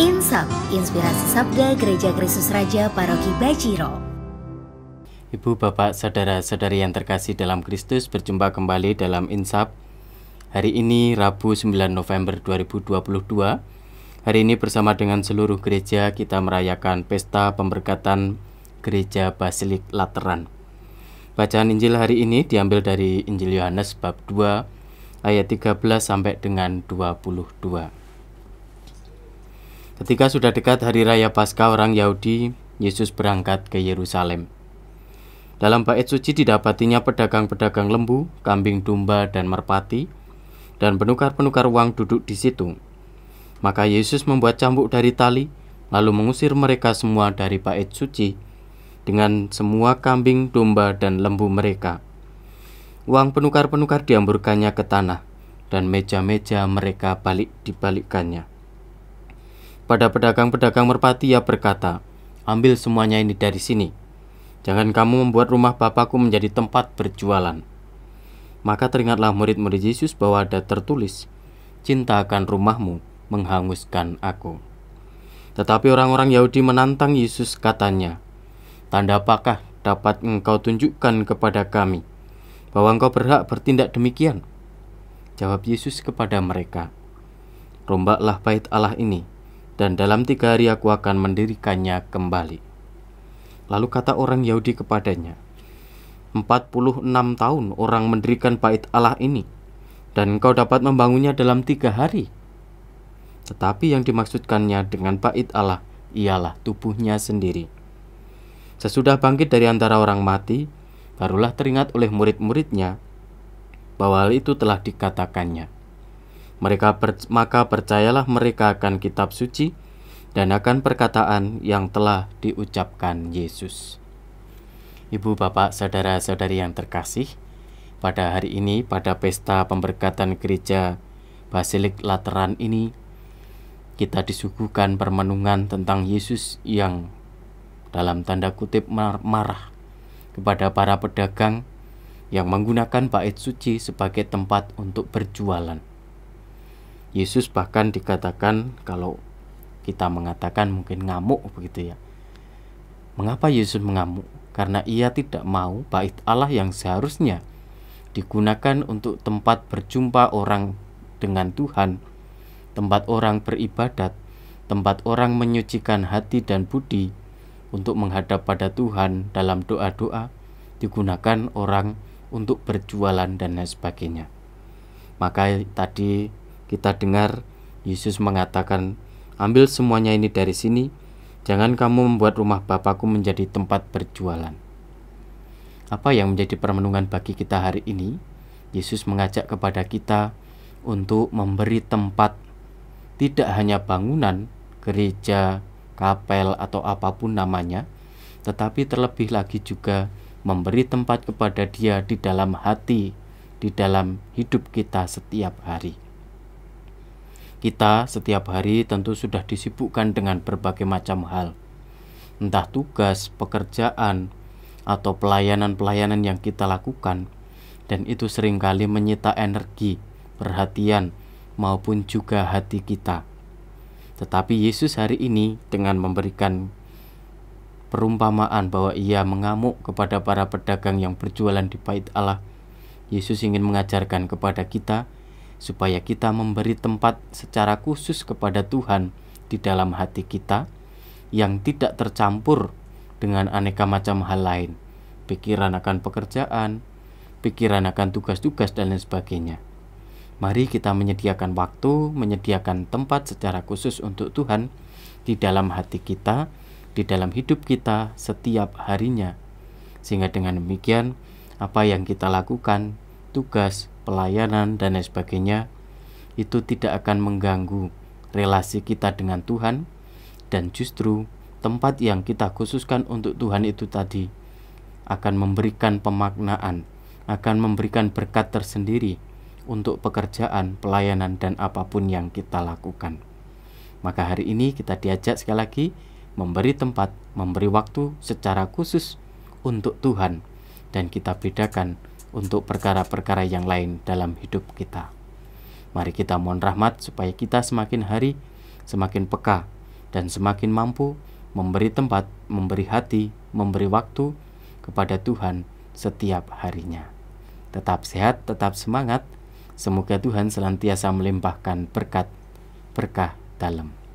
Insap, inspirasi sabda Gereja Kristus Raja Paroki Bajiro. Ibu, Bapak, Saudara-saudari yang terkasih dalam Kristus berjumpa kembali dalam Insap. Hari ini Rabu 9 November 2022. Hari ini bersama dengan seluruh gereja kita merayakan pesta pemberkatan Gereja Basilik Lateran. Bacaan Injil hari ini diambil dari Injil Yohanes bab 2 ayat 13 sampai dengan 22. Ketika sudah dekat hari raya Paskah orang Yahudi, Yesus berangkat ke Yerusalem. Dalam bait suci didapatinya pedagang-pedagang lembu, kambing domba dan merpati dan penukar-penukar uang duduk di situ. Maka Yesus membuat cambuk dari tali lalu mengusir mereka semua dari bait suci dengan semua kambing, domba dan lembu mereka Uang penukar-penukar diamburkannya ke tanah, dan meja-meja mereka balik dibalikkannya. Pada pedagang-pedagang merpati ia berkata, Ambil semuanya ini dari sini. Jangan kamu membuat rumah Bapakku menjadi tempat berjualan. Maka teringatlah murid-murid Yesus bahwa ada tertulis, "Cintakan rumahmu menghanguskan aku. Tetapi orang-orang Yahudi menantang Yesus katanya, Tanda apakah dapat engkau tunjukkan kepada kami?' bahwa engkau berhak bertindak demikian? Jawab Yesus kepada mereka, Rombaklah bait Allah ini, dan dalam tiga hari aku akan mendirikannya kembali. Lalu kata orang Yahudi kepadanya, empat puluh enam tahun orang mendirikan bait Allah ini, dan engkau dapat membangunnya dalam tiga hari. Tetapi yang dimaksudkannya dengan bait Allah ialah tubuhnya sendiri. Sesudah bangkit dari antara orang mati, barulah teringat oleh murid-muridnya bahwa hal itu telah dikatakannya. Mereka per, maka percayalah mereka akan kitab suci dan akan perkataan yang telah diucapkan Yesus. Ibu, bapak, saudara-saudari yang terkasih, pada hari ini pada pesta pemberkatan gereja Basilik Lateran ini kita disuguhkan permenungan tentang Yesus yang dalam tanda kutip marah kepada para pedagang yang menggunakan bait suci sebagai tempat untuk berjualan. Yesus bahkan dikatakan kalau kita mengatakan mungkin ngamuk begitu ya. Mengapa Yesus mengamuk? Karena ia tidak mau bait Allah yang seharusnya digunakan untuk tempat berjumpa orang dengan Tuhan, tempat orang beribadat, tempat orang menyucikan hati dan budi, untuk menghadap pada Tuhan dalam doa-doa digunakan orang untuk berjualan dan lain sebagainya. Maka tadi kita dengar Yesus mengatakan, "Ambil semuanya ini dari sini, jangan kamu membuat rumah Bapakku menjadi tempat berjualan." Apa yang menjadi permenungan bagi kita hari ini? Yesus mengajak kepada kita untuk memberi tempat tidak hanya bangunan, gereja, kapel atau apapun namanya, tetapi terlebih lagi juga memberi tempat kepada Dia di dalam hati, di dalam hidup kita setiap hari. Kita setiap hari tentu sudah disibukkan dengan berbagai macam hal, entah tugas, pekerjaan, atau pelayanan-pelayanan yang kita lakukan, dan itu seringkali menyita energi, perhatian, maupun juga hati kita. Tetapi Yesus hari ini dengan memberikan perumpamaan bahwa ia mengamuk kepada para pedagang yang berjualan di bait Allah. Yesus ingin mengajarkan kepada kita supaya kita memberi tempat secara khusus kepada Tuhan di dalam hati kita yang tidak tercampur dengan aneka macam hal lain, pikiran akan pekerjaan, pikiran akan tugas-tugas dan lain sebagainya. Mari kita menyediakan waktu, menyediakan tempat secara khusus untuk Tuhan di dalam hati kita, di dalam hidup kita setiap harinya. Sehingga dengan demikian, apa yang kita lakukan, tugas, pelayanan, dan lain sebagainya, itu tidak akan mengganggu relasi kita dengan Tuhan, dan justru tempat yang kita khususkan untuk Tuhan itu tadi akan memberikan pemaknaan, akan memberikan berkat tersendiri untuk pekerjaan, pelayanan, dan apapun yang kita lakukan. Maka hari ini kita diajak sekali lagi memberi tempat, memberi waktu secara khusus untuk Tuhan, dan kita bedakan untuk perkara-perkara yang lain dalam hidup kita. Mari kita mohon rahmat supaya kita semakin hari semakin peka dan semakin mampu memberi tempat, memberi hati, memberi waktu kepada Tuhan setiap harinya. Tetap sehat, tetap semangat Semoga Tuhan senantiasa melimpahkan berkat berkah dalam.